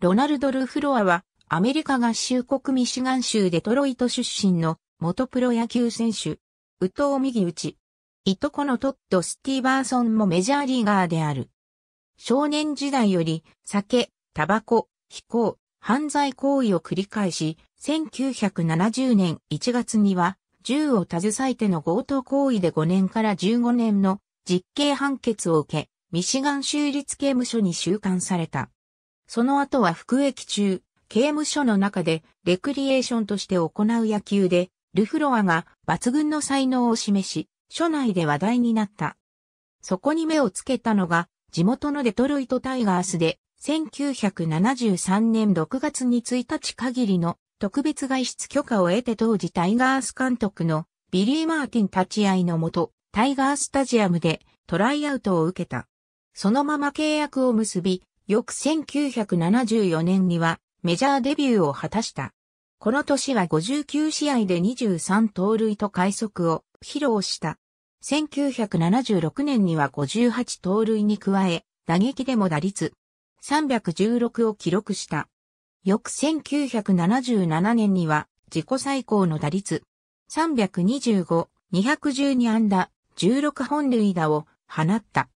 ロナルド・ルフロアは、アメリカ合衆国ミシガン州デトロイト出身の元プロ野球選手、ウト藤右打ち。いとこのトッド・スティーバーソンもメジャーリーガーである。少年時代より、酒、タバコ、飛行、犯罪行為を繰り返し、1970年1月には、銃を携えての強盗行為で5年から15年の実刑判決を受け、ミシガン州立刑務所に収監された。その後は服役中、刑務所の中でレクリエーションとして行う野球で、ルフロアが抜群の才能を示し、署内で話題になった。そこに目をつけたのが、地元のデトロイトタイガースで、1973年6月に1日限りの特別外出許可を得て当時タイガース監督のビリー・マーティン立ち会いのもと、タイガースタジアムでトライアウトを受けた。そのまま契約を結び、翌1974年にはメジャーデビューを果たした。この年は59試合で23盗塁と快速を披露した。1976年には58盗塁に加え、打撃でも打率316を記録した。翌1977年には自己最高の打率325、212安打、16本塁打を放った。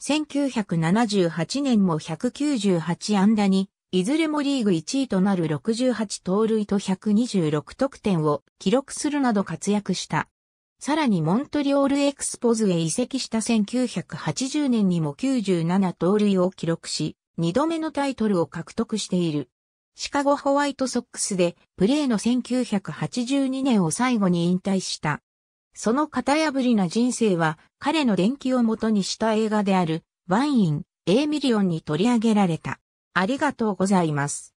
1978年も198安打に、いずれもリーグ1位となる68盗塁と126得点を記録するなど活躍した。さらにモントリオールエクスポズへ移籍した1980年にも97盗塁を記録し、2度目のタイトルを獲得している。シカゴホワイトソックスでプレーの1982年を最後に引退した。その型破りな人生は彼の伝記を元にした映画であるワイン、エーミリオンに取り上げられた。ありがとうございます。